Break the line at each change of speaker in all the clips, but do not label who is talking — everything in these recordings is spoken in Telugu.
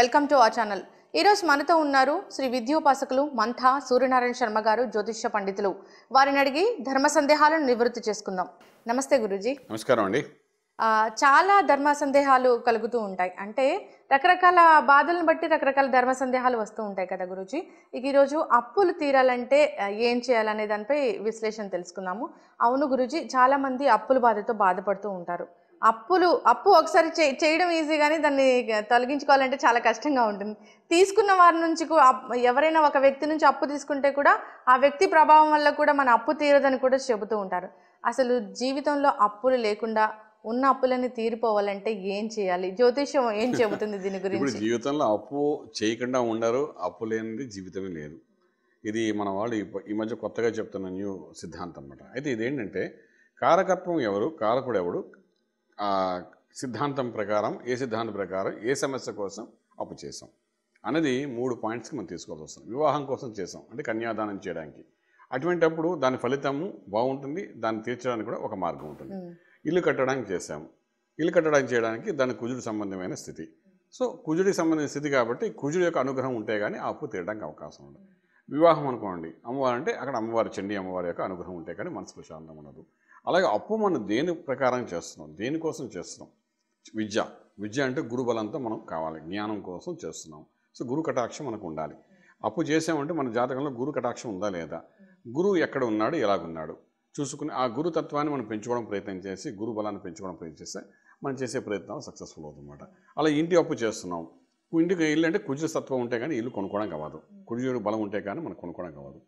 వెల్కమ్ టు ఆ ఛానల్ ఈరోజు మనతో ఉన్నారు శ్రీ విద్యోపాసకులు మంథా సూర్యనారాయణ శర్మ గారు జ్యోతిష్య పండితులు వారిని అడిగి ధర్మ సందేహాలను నివృత్తి చేసుకుందాం నమస్తే గురుజీ నమస్కారం అండి చాలా ధర్మ సందేహాలు కలుగుతూ ఉంటాయి అంటే రకరకాల బాధలను బట్టి రకరకాల ధర్మ సందేహాలు వస్తూ ఉంటాయి కదా గురుజీ ఇక ఈరోజు అప్పులు తీరాలంటే ఏం చేయాలనే దానిపై విశ్లేషణ తెలుసుకుందాము అవును గురుజీ చాలామంది అప్పుల బాధతో బాధపడుతూ ఉంటారు అప్పులు అప్పు ఒకసారి చేయడం ఈజీ కానీ దాన్ని తొలగించుకోవాలంటే చాలా కష్టంగా ఉంటుంది తీసుకున్న వారి నుంచి ఎవరైనా ఒక వ్యక్తి నుంచి అప్పు తీసుకుంటే కూడా ఆ వ్యక్తి ప్రభావం వల్ల కూడా మన అప్పు తీరదని కూడా చెబుతూ ఉంటారు అసలు జీవితంలో అప్పులు లేకుండా ఉన్న అప్పులన్నీ తీరిపోవాలంటే ఏం చేయాలి జ్యోతిష్యం ఏం చెబుతుంది దీని గురించి
జీవితంలో అప్పు చేయకుండా ఉండరు అప్పు లేనిది జీవితమే లేదు ఇది మన వాళ్ళు ఈ మధ్య కొత్తగా చెప్తున్న న్యూ సిద్ధాంతం అనమాట అయితే ఇదేంటంటే కారకత్వం ఎవరు కారకుడు ఎవడు సిద్ధాంతం ప్రకారం ఏ సిద్ధాంతం ప్రకారం ఏ సమస్య కోసం అప్పు చేసాం అనేది మూడు పాయింట్స్కి మనం తీసుకోవాల్సి వస్తుంది వివాహం కోసం చేసాం అంటే కన్యాదానం చేయడానికి అటువంటప్పుడు దాని ఫలితము బాగుంటుంది దాన్ని తీర్చడానికి కూడా ఒక మార్గం ఉంటుంది ఇల్లు కట్టడానికి చేసాము ఇల్లు కట్టడానికి చేయడానికి దాని కుజుడు సంబంధమైన స్థితి సో కుజుడికి సంబంధించిన స్థితి కాబట్టి కుజుడి యొక్క అనుగ్రహం ఉంటే కానీ ఆ అప్పు తీరడానికి అవకాశం ఉండదు వివాహం అనుకోండి అమ్మవారు అంటే అక్కడ అమ్మవారు చెండి అమ్మవారి యొక్క అనుగ్రహం ఉంటే కానీ మనసు ప్రశాంతం ఉండదు అలాగే అప్పు మనం దేని ప్రకారం చేస్తున్నాం దేనికోసం చేస్తున్నాం విద్య విద్య అంటే గురు బలంతో మనం కావాలి జ్ఞానం కోసం చేస్తున్నాం సో గురు కటాక్షం మనకు ఉండాలి అప్పు చేసామంటే మన జాతకంలో గురు కటాక్షం ఉందా లేదా గురువు ఎక్కడ ఉన్నాడు ఎలాగున్నాడు చూసుకుని ఆ గురు తత్వాన్ని మనం పెంచుకోవడం ప్రయత్నం చేసి గురు బలాన్ని పెంచుకోవడం ప్రయత్నం చేస్తే మనం చేసే ప్రయత్నం సక్సెస్ఫుల్ అవుతుందన్నమాట అలా ఇంటి అప్పు చేస్తున్నాం ఇంటికి ఇల్లు అంటే కుజ తత్వం ఉంటే కానీ ఇల్లు కొనుక్కోవడం కావదు కుజుడు బలం ఉంటే కానీ మనం కొనుక్కోవడం కావదు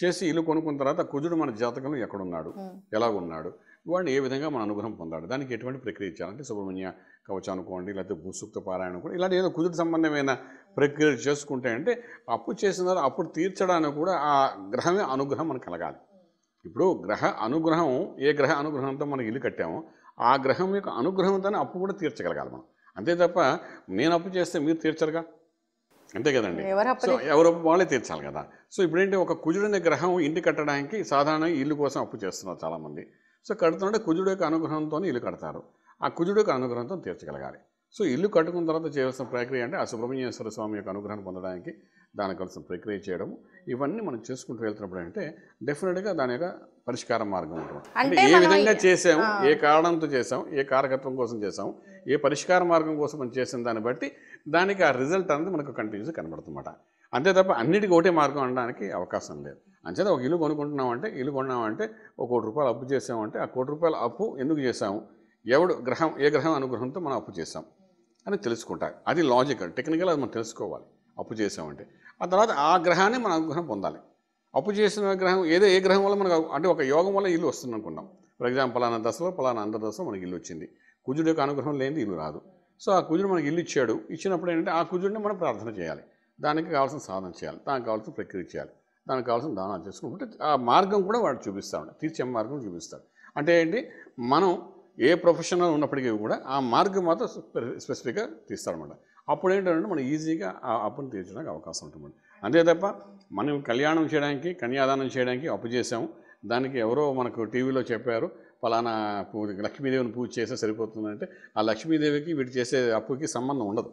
చేసి ఇల్లు కొనుక్కున్న తర్వాత కుజుడు మన జాతకంలో ఎక్కడున్నాడు ఎలా ఉన్నాడు వాడిని ఏ విధంగా మన అనుగ్రహం పొందాడు దానికి ఎటువంటి ప్రక్రియ ఇచ్చారంటే సుబ్రహ్మణ్య కవచం అనుకోండి లేకపోతే భూసూక్త పారాయణ కూడా ఇలాంటి ఏదో కుదురు సంబంధమైన ప్రక్రియలు చేసుకుంటే అంటే అప్పు చేసిన తర్వాత అప్పుడు తీర్చడానికి కూడా ఆ గ్రహమే అనుగ్రహం మనకు కలగాలి ఇప్పుడు గ్రహ అనుగ్రహం ఏ గ్రహ అనుగ్రహంతో మనం ఇల్లు కట్టామో ఆ గ్రహం యొక్క అనుగ్రహంతోనే అప్పు కూడా తీర్చగలగాలి మనం అంతే తప్ప నేను అప్పు చేస్తే మీరు తీర్చరుగా అంతే కదండి సో ఎవరు వాళ్ళే తీర్చాలి కదా సో ఇప్పుడేంటి ఒక కుజుడిని గ్రహం ఇంటి కట్టడానికి సాధారణ ఇల్లు కోసం అప్పు చేస్తున్నారు చాలామంది సో కడుతుంటే కుజుడు యొక్క అనుగ్రహంతో ఇల్లు కడతారు ఆ కుజుడు యొక్క అనుగ్రహంతో తీర్చగలగాలి సో ఇల్లు కట్టుకున్న తర్వాత చేయాల్సిన ప్రక్రియ అంటే ఆ సుబ్రహ్మణ్యేశ్వర స్వామి యొక్క అనుగ్రహం పొందడానికి దానికి కలిసిన ప్రక్రియ చేయడం ఇవన్నీ మనం చేసుకుంటూ వెళ్తున్నప్పుడు అంటే డెఫినెట్గా దాని యొక్క పరిష్కార మార్గం ఉంటుంది అంటే ఏ విధంగా చేసాము ఏ కారణంతో చేసాం ఏ కారకత్వం కోసం చేసాం ఏ పరిష్కార మార్గం కోసం మనం చేసిన దాన్ని బట్టి దానికి ఆ రిజల్ట్ అనేది మనకు కంటిన్యూస్ కనబడుతుందన్నమాట అంతే తప్ప అన్నిటికీ ఒకటే మార్గం అనడానికి అవకాశం లేదు అంచేత ఒక ఇల్లు కొనుక్కుంటున్నామంటే ఇల్లు కొన్నామంటే ఒక కోటి రూపాయలు అప్పు చేసామంటే ఆ కోటి రూపాయల అప్పు ఎందుకు చేసాము ఎవడు గ్రహం ఏ గ్రహం అనుగ్రహంతో మనం అప్పు చేసాం అని తెలుసుకుంటాం అది లాజిక్ టెక్నికల్ అది మనం తెలుసుకోవాలి అప్పు చేసామంటే ఆ తర్వాత ఆ గ్రహాన్ని మనం అనుగ్రహం పొందాలి అప్పు చేసిన గ్రహం ఏదో ఏ గ్రహం వల్ల మనకు అంటే ఒక యోగం వల్ల ఇల్లు వస్తుంది అనుకున్నాం ఫర్ ఎగ్జాంపుల్ పలానా దశలో పలానా అంధ దశలో మనకి ఇల్లు వచ్చింది కుజుడు యొక్క అనుగ్రహం లేనిది ఇల్లు రాదు సో ఆ కుజుడు మనకి ఇల్లు ఇచ్చాడు ఇచ్చినప్పుడు ఏంటంటే ఆ కుజుడిని మనం ప్రార్థన చేయాలి దానికి కావాల్సిన సాధన చేయాలి దానికి కావాల్సిన ప్రక్రియ చేయాలి దానికి కావాల్సిన దానాలు చేసుకుంటే ఆ మార్గం కూడా వాడు చూపిస్తాడు తీర్చే మార్గం చూపిస్తాడు అంటే ఏంటి మనం ఏ ప్రొఫెషనల్ ఉన్నప్పటికీ కూడా ఆ మార్గం మాత్రం స్పెసిఫిక్గా తీస్తాడనమాట అప్పుడు ఏంటంటే మనం ఈజీగా ఆ అప్పును తీర్చడానికి అవకాశం ఉంటుంది అంతే తప్ప మనం కళ్యాణం చేయడానికి కన్యాదానం చేయడానికి అప్పు చేసాము దానికి ఎవరో మనకు టీవీలో చెప్పారు ఫలానా పూజ లక్ష్మీదేవిని పూజ చేస్తే సరిపోతుందంటే ఆ లక్ష్మీదేవికి వీడు చేసే అప్పుకి సంబంధం ఉండదు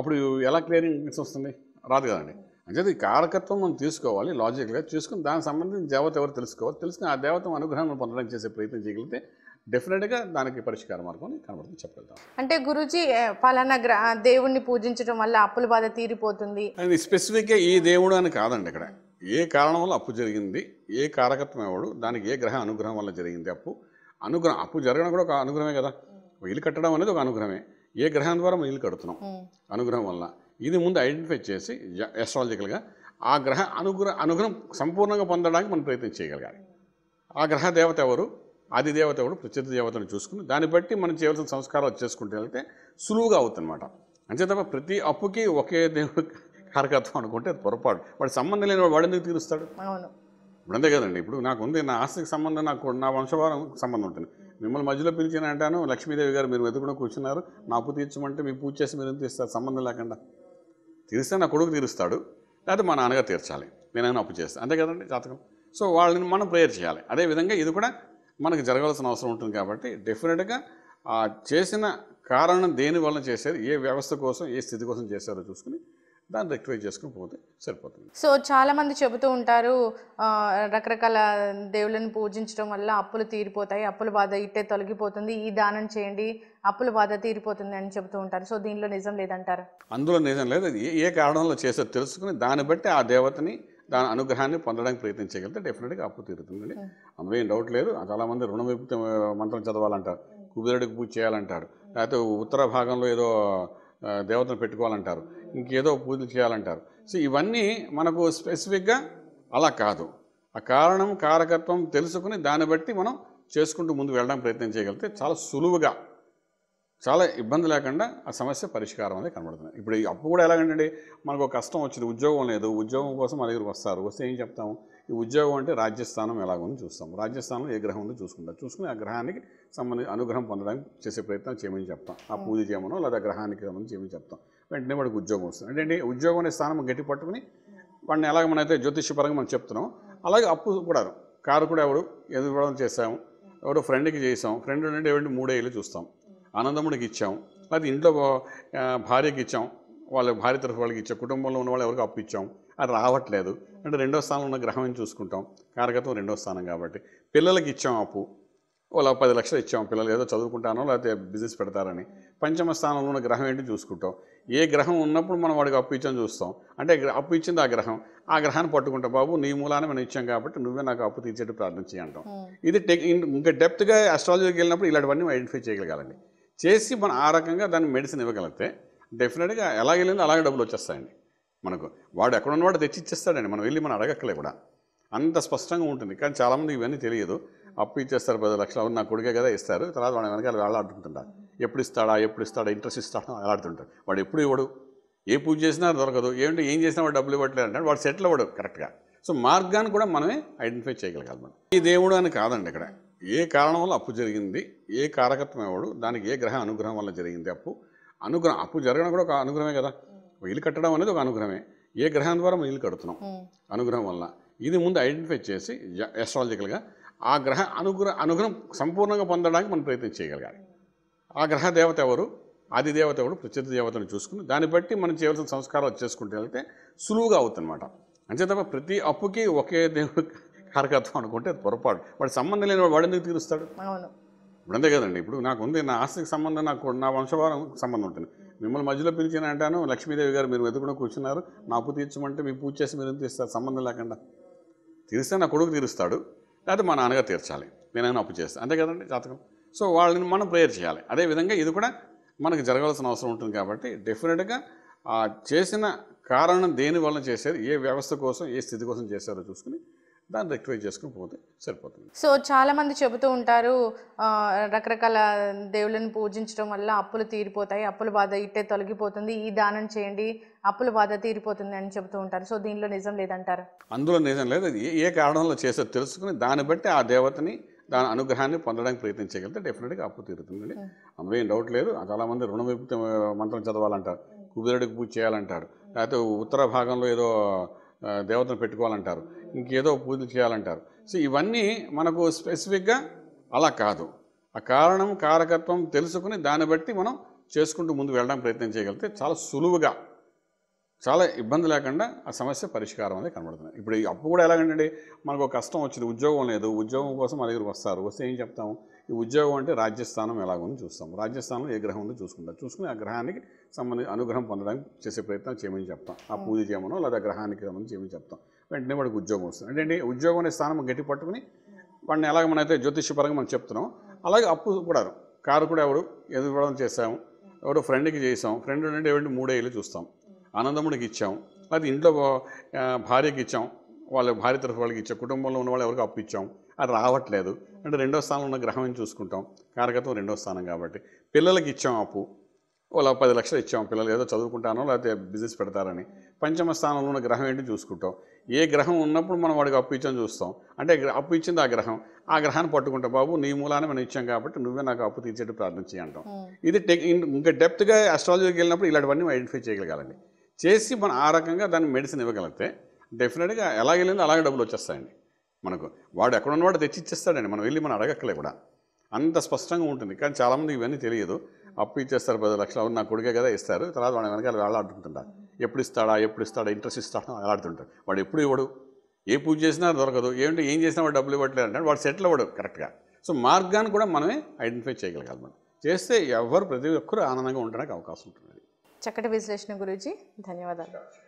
అప్పుడు ఎలా క్లియరింగ్ వస్తుంది రాదు కదండి అంటే కారకత్వం మనం తీసుకోవాలి లాజిక్గా చూసుకుని దానికి సంబంధించిన దేవత ఎవరు తెలుసుకోవాలి తెలుసుకుని ఆ దేవత అనుగ్రహం పొందడానికి చేసే ప్రయత్నం చేయగలిగితే డెఫినెట్గా దానికి పరిష్కార మార్గం కనబడుతుంది చెప్పగలుగుతాం
అంటే గురుజీ ఫలానా దేవుణ్ణి పూజించడం వల్ల అప్పుల బాధ తీరిపోతుంది
స్పెసిఫిక్గా ఈ దేవుడు అని కాదండి ఇక్కడ ఏ కారణం వల్ల అప్పు జరిగింది ఏ కారకత్వం ఎవడు దానికి ఏ గ్రహం అనుగ్రహం వల్ల జరిగింది అప్పు అనుగ్రహం అప్పు జరగడం కూడా ఒక అనుగ్రహమే కదా ఇల్లు కట్టడం అనేది ఒక అనుగ్రహమే ఏ గ్రహం ద్వారా మనం ఇల్లు కడుతున్నాం అనుగ్రహం వల్ల ఇది ముందు ఐడెంటిఫై చేసి ఎస్ట్రాలజికల్గా ఆ గ్రహ అనుగ్రహ అనుగ్రహం సంపూర్ణంగా పొందడానికి మనం ప్రయత్నం చేయగలగాలి ఆ గ్రహ దేవత ఎవరు ఆది దేవత ఎవరు ప్రత్యర్థి దేవతను చూసుకుని దాన్ని బట్టి మనం చేయవలసిన సంస్కారాలు చేసుకుంటే వెళ్తే సులువుగా అవుతుందన్నమాట అంతే తప్ప ప్రతి అప్పుకి ఒకే దేవుడు కారకత్వం అనుకుంటే అది పొరపాటు వాడు సంబంధం లేని వాడు ఎందుకు తీరుస్తాడు
ఇప్పుడు
అంతే కదండి ఇప్పుడు నాకు ఉంది నా ఆస్తికి సంబంధం నాకు నా వంశవారం సంబంధం ఉంటుంది మిమ్మల్ని మధ్యలో పిలిచిన అంటాను లక్ష్మీదేవి గారు మీరు వెతుకున్న కూర్చున్నారు నా అప్పు తీర్చమంటే మీ పూజ చేసి మీరు తీస్తారు సంబంధం లేకుండా తీరిస్తే నా కొడుకు తీరుస్తాడు లేకపోతే మా నాన్నగారు తీర్చాలి నేనైనా అప్పు చేస్తాను అంతే కదండి జాతకం సో వాళ్ళని మనం ప్రేయర్ చేయాలి అదేవిధంగా ఇది కూడా మనకు జరగాల్సిన అవసరం ఉంటుంది కాబట్టి డెఫినెట్గా ఆ చేసిన కారణం దేని చేశారు ఏ వ్యవస్థ కోసం ఏ స్థితి కోసం చేశారో చూసుకుని దాన్ని రెక్టిఫై చేసుకుని
పోతే సరిపోతుంది సో చాలామంది చెబుతూ ఉంటారు రకరకాల దేవుళ్ళని పూజించడం వల్ల అప్పులు తీరిపోతాయి అప్పుల బాధ ఇట్టే తొలగిపోతుంది ఈ దానం చేయండి అప్పుల బాధ తీరిపోతుంది అని చెబుతూ ఉంటారు సో దీనిలో నిజం లేదంటారు
అందులో నిజం లేదు ఏ కారణంలో చేసో తెలుసుకుని దాన్ని బట్టి ఆ దేవతని దాని అనుగ్రహాన్ని పొందడానికి ప్రయత్నించగలిగితే డెఫినెట్గా అప్పు తీరుతుందండి అందులో డౌట్ లేదు చాలామంది రుణ మంత్రం చదవాలంటారు కుబేరుడికి పూజ చేయాలంటారు లేకపోతే ఉత్తర భాగంలో ఏదో దేవతను పెట్టుకోవాలంటారు ఇంకేదో పూజలు చేయాలంటారు సో ఇవన్నీ మనకు స్పెసిఫిక్గా అలా కాదు ఆ కారణం కారకత్వం తెలుసుకుని దాన్ని బట్టి మనం చేసుకుంటూ ముందు వెళ్ళడం ప్రయత్నం చేయగలిగితే చాలా సులువుగా చాలా ఇబ్బంది లేకుండా ఆ సమస్య పరిష్కారం అనేది కనబడుతుంది ఇప్పుడు అప్పు కూడా ఎలాగంటే మనకు కష్టం వచ్చింది ఉద్యోగం లేదు ఉద్యోగం కోసం మన దగ్గరకు వస్తారు వస్తే ఏం చెప్తాము ఈ ఉద్యోగం అంటే రాజ్యస్థానం ఎలాగుందో చూస్తాం రాజ్యస్థానంలో ఏ గ్రహం ఉందో చూసుకుంటాం చూసుకుని ఆ గ్రహానికి సంబంధించి అనుగ్రహం పొందడానికి చేసే ప్రయత్నం చేయమని చెప్తాం ఆ పూజ చేయమనో లేదా గ్రహానికి సంబంధించి చేయమని చెప్తాం వెంటనే వాడికి ఉద్యోగం వస్తుంది అంటే ఉద్యోగం అనే స్థానం గట్టి పట్టుకుని వాడిని ఎలాగ మనైతే జ్యోతిష్యపరంగా మనం చెప్తున్నాం అలాగే అప్పు కూడా కారు కూడా ఎవరు కూడా చేసాము ఎవడు ఫ్రెండ్కి చేసాం ఫ్రెండ్ ఉండే ఎవరి మూడే ఇల్లు చూస్తాం ఆనందముడికి ఇచ్చాం లేకపోతే ఇంట్లో భార్యకి ఇచ్చాం వాళ్ళ భార్య తరఫు వాళ్ళకి ఇచ్చాం కుటుంబంలో ఉన్న వాళ్ళు ఎవరికి అప్పు ఇచ్చాం అది రావట్లేదు అంటే రెండో స్థానంలో ఉన్న గ్రహం చూసుకుంటాం కారకత్వం రెండో స్థానం కాబట్టి పిల్లలకి ఇచ్చాం అప్పు ఓలా పది లక్షలు ఇచ్చాం పిల్లలు ఏదో చదువుకుంటానో లేకపోతే బిజినెస్ పెడతారని పంచమ స్థానంలో ఉన్న గ్రహం ఏంటి చూసుకుంటాం ఏ గ్రహం ఉన్నప్పుడు మనం వాడికి అప్పు ఇచ్చాం చూస్తాం అంటే అప్పు ఇచ్చింది ఆ గ్రహం ఆ గ్రహాన్ని పట్టుకుంటాం బాబు నీ మూలాన మనం ఇచ్చాం కాబట్టి నువ్వే నాకు అప్పు తీర్చేట్టు ప్రార్థన చేయంటాం ఇది టెక్ ఇంకా డెప్త్గా అస్ట్రాలజీకి వెళ్ళినప్పుడు ఇలాంటివన్నీ ఐడెంటిఫై చేయగలగాలండి చేసి మనం ఆ రకంగా దాన్ని మెడిసిన్ ఇవ్వగలిగితే డెఫినెట్గా ఎలా వెళ్ళిందో అలాగే డబ్బులు వచ్చేస్తాయండి మనకు వాడు ఉన్నవాడు తెచ్చి ఇచ్చేస్తాడండి మనం వెళ్ళి మనం అడగక్కలే కూడా అంత స్పష్టంగా ఉంటుంది కానీ చాలామంది ఇవన్నీ తెలియదు అప్పు ఇచ్చేస్తారు పది లక్షలు అవును నా కొడుకే కదా ఇస్తారు తర్వాత వాడు వెనకాల వేలాడుతుంటారు ఎప్పుడు ఇస్తాడా ఎప్పుడు ఇస్తాడా ఇంట్రెస్ట్ ఇస్తాడా వేలాడుతుంటాడు వాడు ఎప్పుడు ఇవ్వడు ఏ పూజ చేసినా దొరకదు ఏంటి ఏం చేసినా వాడు డబ్బులు ఇవ్వట్లేదు అంటే వాడు సెటిల్ అవ్వడు కరెక్ట్గా సో మార్గాన్ని కూడా మనమే ఐడెంటిఫై చేయగలగాలి మనం ఈ దేవుడు అని కాదండి ఇక్కడ ఏ కారణం వల్ల అప్పు జరిగింది ఏ కారకత్వం ఇవ్వడు దానికి ఏ గ్రహ అనుగ్రహం వల్ల జరిగింది అప్పు అనుగ్రహం అప్పు జరగడం కూడా ఒక అనుగ్రహమే కదా ఇల్లు కట్టడం అనేది ఒక అనుగ్రహమే ఏ గ్రహం ద్వారా మనం ఇల్లు కడుతున్నాం అనుగ్రహం వల్ల ఇది ముందు ఐడెంటిఫై చేసి ఎస్ట్రాలజికల్గా ఆ గ్రహ అనుగ్రహ అనుగ్రహం సంపూర్ణంగా పొందడానికి మనం ప్రయత్నం చేయగలగాలి ఆ గ్రహ దేవత ఎవరు ఆది దేవత ఎవరు ప్రత్యర్థి దేవతను చూసుకుని దాన్ని బట్టి మనం చేయవలసిన సంస్కారాలు చేసుకుంటే వెళ్తే సులువుగా అవుతుందన్నమాట అంతే తప్ప ప్రతి అప్పుకి ఒకే దేవుడు కారకత్వం అనుకుంటే పొరపాటు వాడు సంబంధం లేని వాడు ఎందుకు తీరుస్తాడు ఇప్పుడు అంతే కదండి ఇప్పుడు నాకు ఉంది నా ఆస్తికి సంబంధం నాకు నా వంశవారం సంబంధం ఉంటుంది మిమ్మల్ని మధ్యలో పిలిచిన అంటాను లక్ష్మీదేవి గారు మీరు వెతుకుండా కూర్చున్నారు నా అప్పు తీర్చమంటే మీ పూజ చేసి మీరు తీస్తారు సంబంధం లేకుండా తీరిస్తే నా కొడుకు తీరుస్తాడు లేకపోతే మా నాన్నగారు తీర్చాలి నేనైనా అప్పు చేస్తాను అంతే కదండి జాతకం సో వాళ్ళని మనం ప్రేయర్ చేయాలి అదేవిధంగా ఇది కూడా మనకు జరగాల్సిన అవసరం ఉంటుంది కాబట్టి డెఫినెట్గా ఆ చేసిన కారణం దేని చేశారు ఏ వ్యవస్థ కోసం ఏ స్థితి కోసం చేశారో చూసుకుని దాన్ని రెక్టిఫై చేసుకుని పోతే సరిపోతుంది
సో చాలామంది చెబుతూ ఉంటారు రకరకాల దేవుళ్ళని పూజించడం వల్ల అప్పులు తీరిపోతాయి అప్పుల బాధ ఇట్టే తొలగిపోతుంది ఈ దానం చేయండి అప్పుల బాధ తీరిపోతుంది అని చెబుతూ ఉంటారు సో దీనిలో నిజం లేదంటారు
అందులో నిజం లేదు ఏ కారణంలో చేసో తెలుసుకుని దాన్ని బట్టి ఆ దేవతని దాని అనుగ్రహాన్ని పొందడానికి ప్రయత్నించగలిగితే డెఫినెట్గా అప్పు తీరుతుందండి అందులో డౌట్ లేదు చాలామంది రుణ విముక్తి మంత్రం చదవాలంటారు కుబేరుడికి పూజ చేయాలంటారు లేకపోతే ఉత్తర భాగంలో ఏదో దేవతను పెట్టుకోవాలంటారు ఇంకేదో పూజలు చేయాలంటారు సో ఇవన్నీ మనకు స్పెసిఫిక్గా అలా కాదు ఆ కారణం కారకత్వం తెలుసుకుని దాన్ని బట్టి మనం చేసుకుంటూ ముందు వెళ్ళడానికి ప్రయత్నం చేయగలిగితే చాలా సులువుగా చాలా ఇబ్బంది లేకుండా ఆ సమస్య పరిష్కారం అనేది కనబడుతుంది ఇప్పుడు ఈ అప్పు కూడా ఎలాగంటే మనకు కష్టం వచ్చింది ఉద్యోగం లేదు ఉద్యోగం కోసం మా దగ్గరకు వస్తారు వస్తే ఏం చెప్తాము ఈ ఉద్యోగం అంటే రాజ్యస్థానం ఎలాగుందో చూస్తాం రాజ్యస్థానంలో ఏ గ్రహం ఉందో చూసుకుంటాం చూసుకుని ఆ గ్రహానికి సంబంధించి అనుగ్రహం పొందడానికి చేసే ప్రయత్నం చేయమని చెప్తాం ఆ పూజ చేయమనో లేదా గ్రహానికి సంబంధించి చేయమని చెప్తాం వెంటనే వాడికి ఉద్యోగం వస్తుంది అంటే ఉద్యోగం అనే స్థానం గట్టి పట్టుకుని వాడిని ఎలాగ మనైతే జ్యోతిష్యపరంగా మనం చెప్తున్నాం అలాగే అప్పు కూడా కారు కూడా ఎవరు ఎదుర్కోవడం చేసాము ఎవరు ఫ్రెండ్కి చేసాం ఫ్రెండ్ ఉంటే ఏమంటే మూడే ఇల్లు చూస్తాం ఆనందముడికి ఇచ్చాం లేకపోతే ఇంట్లో భార్యకి ఇచ్చాం వాళ్ళ భార్య తరఫు వాళ్ళకి ఇచ్చాం కుటుంబంలో ఉన్న వాళ్ళు ఎవరికి అప్పు ఇచ్చాం అది రావట్లేదు అంటే రెండో స్థానంలో ఉన్న గ్రహం చూసుకుంటాం కారకత్వం రెండో స్థానం కాబట్టి పిల్లలకి ఇచ్చాం అప్పు ఓలా పది లక్షలు ఇచ్చాం పిల్లలు ఏదో చదువుకుంటానో లేకపోతే బిజినెస్ పెడతారని పంచమ స్థానంలో ఉన్న గ్రహం ఏంటి చూసుకుంటాం ఏ గ్రహం ఉన్నప్పుడు మనం వాడికి అప్పు ఇచ్చాం చూస్తాం అంటే అప్పు ఇచ్చింది ఆ గ్రహం ఆ గ్రహాన్ని పట్టుకుంటాం బాబు నీ మూలాన్ని మనం ఇచ్చాం కాబట్టి నువ్వే నాకు అప్పు తీర్చేట్టు ప్రార్థన చేయంటాం hmm. ఇది టెక్ ఇంకా డెప్త్గా అస్ట్రాలజీకి వెళ్ళినప్పుడు ఇలాంటివన్నీ ఐడెంటిఫై చేయగలగాలండి చేసి మనం ఆ రకంగా దాన్ని మెడిసిన్ ఇవ్వగలిగితే డెఫినెట్గా ఎలా వెళ్ళిందో అలాగే డబ్బులు వచ్చేస్తాయండి మనకు వాడు ఎక్కడున్నవాడు తెచ్చి ఇచ్చేస్తాడండి మనం వెళ్ళి మనం అడగక్కలే కూడా అంత స్పష్టంగా ఉంటుంది కానీ చాలామంది ఇవన్నీ తెలియదు అప్పు ఇచ్చేస్తారు పది లక్షలు అవును నా కొడుకే కదా ఇస్తారు తర్వాత వాడు వెనకాల వేలాడుతుంటారు ఎప్పుడు ఇస్తాడా ఎప్పుడు ఇస్తాడా ఇంట్రెస్ట్ ఇస్తాడా వేలాడుతుంటాడు వాడు ఎప్పుడు ఇవ్వడు ఏ పూజ చేసినా దొరకదు ఏంటి ఏం చేసినా వాడు డబ్బులు ఇవ్వట్లేదు అంటే వాడు సెటిల్ అవ్వడు కరెక్ట్గా సో మార్గాన్ని కూడా మనమే ఐడెంటిఫై చేయగలగాలి మనం చేస్తే ఎవరు ప్రతి ఒక్కరూ ఆనందంగా ఉండడానికి అవకాశం ఉంటుంది
చక్కటి విశ్లేషణ గురించి ధన్యవాదాలు